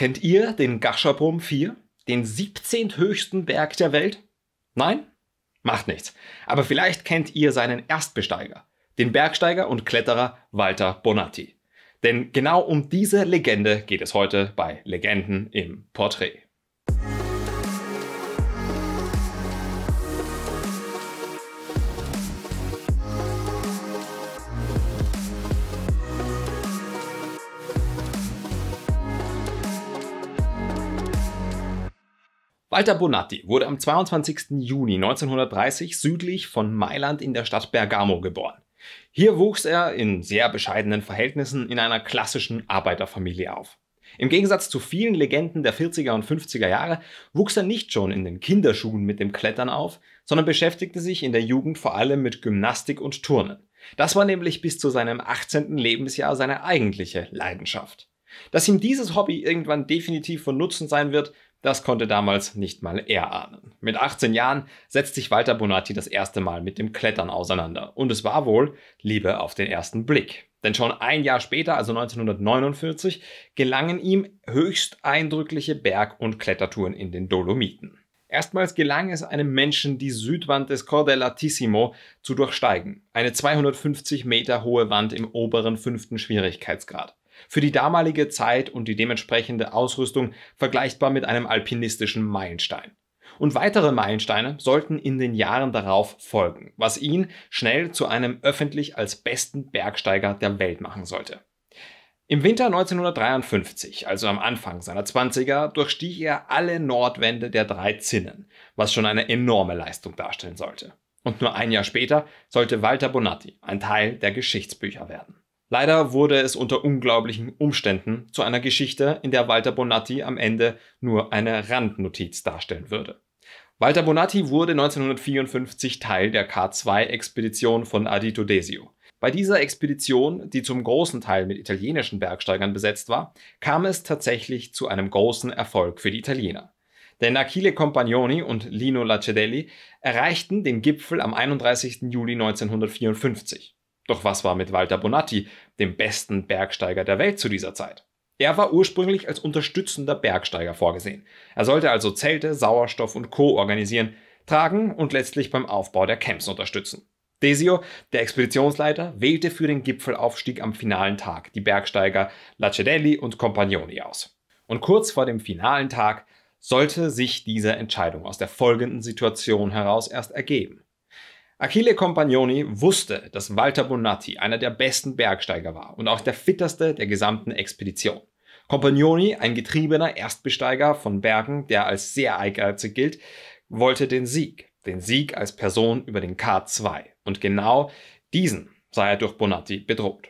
Kennt ihr den Gashapom 4, den 17. höchsten Berg der Welt? Nein? Macht nichts. Aber vielleicht kennt ihr seinen Erstbesteiger, den Bergsteiger und Kletterer Walter Bonatti. Denn genau um diese Legende geht es heute bei Legenden im Porträt. Walter Bonatti wurde am 22. Juni 1930 südlich von Mailand in der Stadt Bergamo geboren. Hier wuchs er in sehr bescheidenen Verhältnissen in einer klassischen Arbeiterfamilie auf. Im Gegensatz zu vielen Legenden der 40er und 50er Jahre wuchs er nicht schon in den Kinderschuhen mit dem Klettern auf, sondern beschäftigte sich in der Jugend vor allem mit Gymnastik und Turnen. Das war nämlich bis zu seinem 18. Lebensjahr seine eigentliche Leidenschaft. Dass ihm dieses Hobby irgendwann definitiv von Nutzen sein wird, das konnte damals nicht mal er ahnen. Mit 18 Jahren setzt sich Walter Bonatti das erste Mal mit dem Klettern auseinander. Und es war wohl Liebe auf den ersten Blick. Denn schon ein Jahr später, also 1949, gelangen ihm höchst eindrückliche Berg- und Klettertouren in den Dolomiten. Erstmals gelang es einem Menschen, die Südwand des Cordellatissimo zu durchsteigen. Eine 250 Meter hohe Wand im oberen fünften Schwierigkeitsgrad. Für die damalige Zeit und die dementsprechende Ausrüstung vergleichbar mit einem alpinistischen Meilenstein. Und weitere Meilensteine sollten in den Jahren darauf folgen, was ihn schnell zu einem öffentlich als besten Bergsteiger der Welt machen sollte. Im Winter 1953, also am Anfang seiner 20er, durchstieg er alle Nordwände der drei Zinnen, was schon eine enorme Leistung darstellen sollte. Und nur ein Jahr später sollte Walter Bonatti ein Teil der Geschichtsbücher werden. Leider wurde es unter unglaublichen Umständen zu einer Geschichte, in der Walter Bonatti am Ende nur eine Randnotiz darstellen würde. Walter Bonatti wurde 1954 Teil der K2-Expedition von Adito Desio. Bei dieser Expedition, die zum großen Teil mit italienischen Bergsteigern besetzt war, kam es tatsächlich zu einem großen Erfolg für die Italiener. Denn Achille Compagnoni und Lino Lacedelli erreichten den Gipfel am 31. Juli 1954. Doch was war mit Walter Bonatti, dem besten Bergsteiger der Welt zu dieser Zeit? Er war ursprünglich als unterstützender Bergsteiger vorgesehen. Er sollte also Zelte, Sauerstoff und Co. organisieren, tragen und letztlich beim Aufbau der Camps unterstützen. Desio, der Expeditionsleiter, wählte für den Gipfelaufstieg am finalen Tag die Bergsteiger Lacedelli und Compagnoni aus. Und kurz vor dem finalen Tag sollte sich diese Entscheidung aus der folgenden Situation heraus erst ergeben. Achille Compagnoni wusste, dass Walter Bonatti einer der besten Bergsteiger war und auch der fitterste der gesamten Expedition. Compagnoni, ein getriebener Erstbesteiger von Bergen, der als sehr ehrgeizig gilt, wollte den Sieg, den Sieg als Person über den K2. Und genau diesen sei er durch Bonatti bedroht.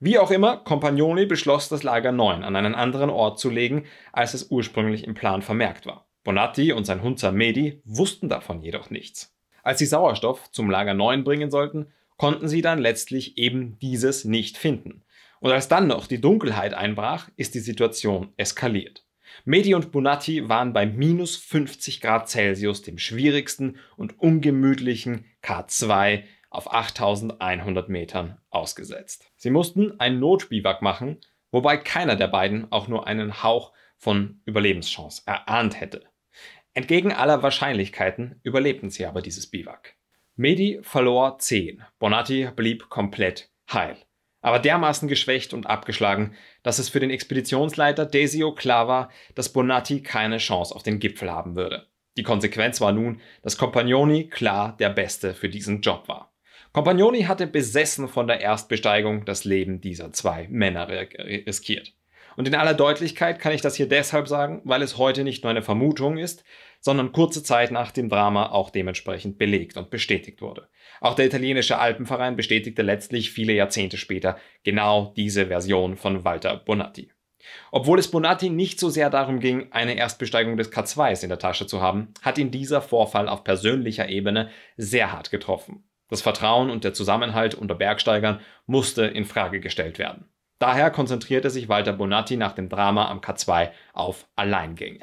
Wie auch immer, Compagnoni beschloss, das Lager 9 an einen anderen Ort zu legen, als es ursprünglich im Plan vermerkt war. Bonatti und sein Hund Medi wussten davon jedoch nichts. Als sie Sauerstoff zum Lager 9 bringen sollten, konnten sie dann letztlich eben dieses nicht finden. Und als dann noch die Dunkelheit einbrach, ist die Situation eskaliert. Medi und Bonatti waren bei minus 50 Grad Celsius, dem schwierigsten und ungemütlichen K2 auf 8100 Metern ausgesetzt. Sie mussten einen Notbiwak machen, wobei keiner der beiden auch nur einen Hauch von Überlebenschance erahnt hätte. Entgegen aller Wahrscheinlichkeiten überlebten sie aber dieses Biwak. Medi verlor 10, Bonatti blieb komplett heil, aber dermaßen geschwächt und abgeschlagen, dass es für den Expeditionsleiter Desio klar war, dass Bonatti keine Chance auf den Gipfel haben würde. Die Konsequenz war nun, dass Compagnoni klar der Beste für diesen Job war. Compagnoni hatte besessen von der Erstbesteigung das Leben dieser zwei Männer riskiert. Und in aller Deutlichkeit kann ich das hier deshalb sagen, weil es heute nicht nur eine Vermutung ist, sondern kurze Zeit nach dem Drama auch dementsprechend belegt und bestätigt wurde. Auch der italienische Alpenverein bestätigte letztlich viele Jahrzehnte später genau diese Version von Walter Bonatti. Obwohl es Bonatti nicht so sehr darum ging, eine Erstbesteigung des K2s in der Tasche zu haben, hat ihn dieser Vorfall auf persönlicher Ebene sehr hart getroffen. Das Vertrauen und der Zusammenhalt unter Bergsteigern musste in Frage gestellt werden. Daher konzentrierte sich Walter Bonatti nach dem Drama am K2 auf Alleingänge.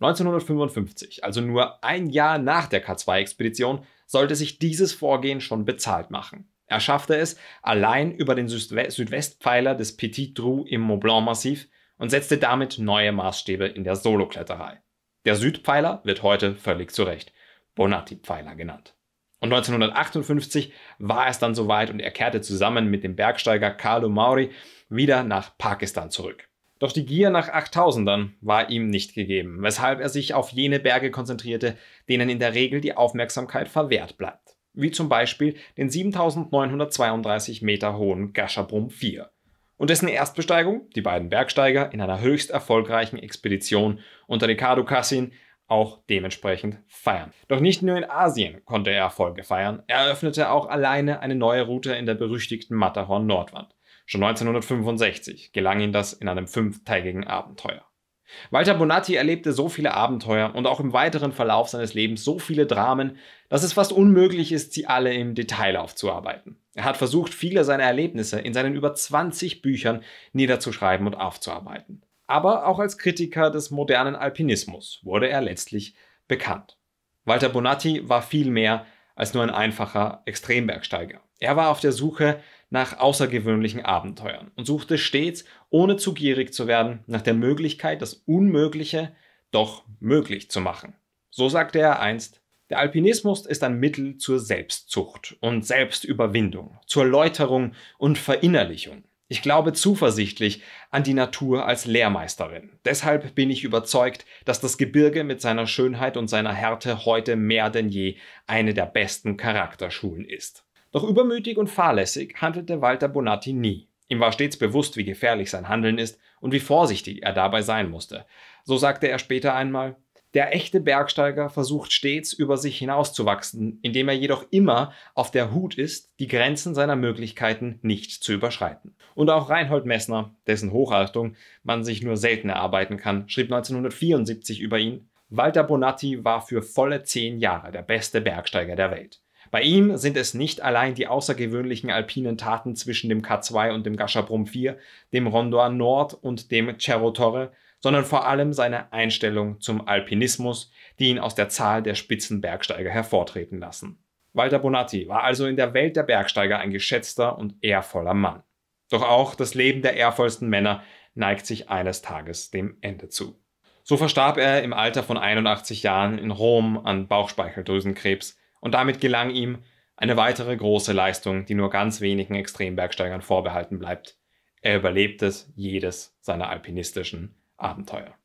1955, also nur ein Jahr nach der K2-Expedition, sollte sich dieses Vorgehen schon bezahlt machen. Er schaffte es allein über den Südwestpfeiler des Petit Dru im Mont Blanc-Massiv und setzte damit neue Maßstäbe in der Solokletterei. Der Südpfeiler wird heute völlig zu Recht Bonatti-Pfeiler genannt. Und 1958 war es dann soweit und er kehrte zusammen mit dem Bergsteiger Carlo Mauri wieder nach Pakistan zurück. Doch die Gier nach 8000ern war ihm nicht gegeben, weshalb er sich auf jene Berge konzentrierte, denen in der Regel die Aufmerksamkeit verwehrt bleibt. Wie zum Beispiel den 7932 Meter hohen Gashabrum 4 und dessen Erstbesteigung die beiden Bergsteiger in einer höchst erfolgreichen Expedition unter Ricardo Cassin auch dementsprechend feiern. Doch nicht nur in Asien konnte er Erfolge feiern, er eröffnete auch alleine eine neue Route in der berüchtigten Matterhorn-Nordwand. Schon 1965 gelang ihm das in einem fünftägigen Abenteuer. Walter Bonatti erlebte so viele Abenteuer und auch im weiteren Verlauf seines Lebens so viele Dramen, dass es fast unmöglich ist, sie alle im Detail aufzuarbeiten. Er hat versucht, viele seiner Erlebnisse in seinen über 20 Büchern niederzuschreiben und aufzuarbeiten aber auch als Kritiker des modernen Alpinismus wurde er letztlich bekannt. Walter Bonatti war viel mehr als nur ein einfacher Extrembergsteiger. Er war auf der Suche nach außergewöhnlichen Abenteuern und suchte stets, ohne zu gierig zu werden, nach der Möglichkeit, das Unmögliche doch möglich zu machen. So sagte er einst, der Alpinismus ist ein Mittel zur Selbstzucht und Selbstüberwindung, zur Läuterung und Verinnerlichung. Ich glaube zuversichtlich an die Natur als Lehrmeisterin. Deshalb bin ich überzeugt, dass das Gebirge mit seiner Schönheit und seiner Härte heute mehr denn je eine der besten Charakterschulen ist. Doch übermütig und fahrlässig handelte Walter Bonatti nie. Ihm war stets bewusst, wie gefährlich sein Handeln ist und wie vorsichtig er dabei sein musste. So sagte er später einmal, der echte Bergsteiger versucht stets über sich hinauszuwachsen, indem er jedoch immer auf der Hut ist, die Grenzen seiner Möglichkeiten nicht zu überschreiten. Und auch Reinhold Messner, dessen Hochachtung man sich nur selten erarbeiten kann, schrieb 1974 über ihn, Walter Bonatti war für volle zehn Jahre der beste Bergsteiger der Welt. Bei ihm sind es nicht allein die außergewöhnlichen alpinen Taten zwischen dem K2 und dem Gashabrum 4, dem Rondoa Nord und dem Cerro Torre, sondern vor allem seine Einstellung zum Alpinismus, die ihn aus der Zahl der Spitzenbergsteiger hervortreten lassen. Walter Bonatti war also in der Welt der Bergsteiger ein geschätzter und ehrvoller Mann. Doch auch das Leben der ehrvollsten Männer neigt sich eines Tages dem Ende zu. So verstarb er im Alter von 81 Jahren in Rom an Bauchspeicheldrüsenkrebs und damit gelang ihm eine weitere große Leistung, die nur ganz wenigen Extrembergsteigern vorbehalten bleibt. Er überlebte jedes seiner alpinistischen Abenteuer.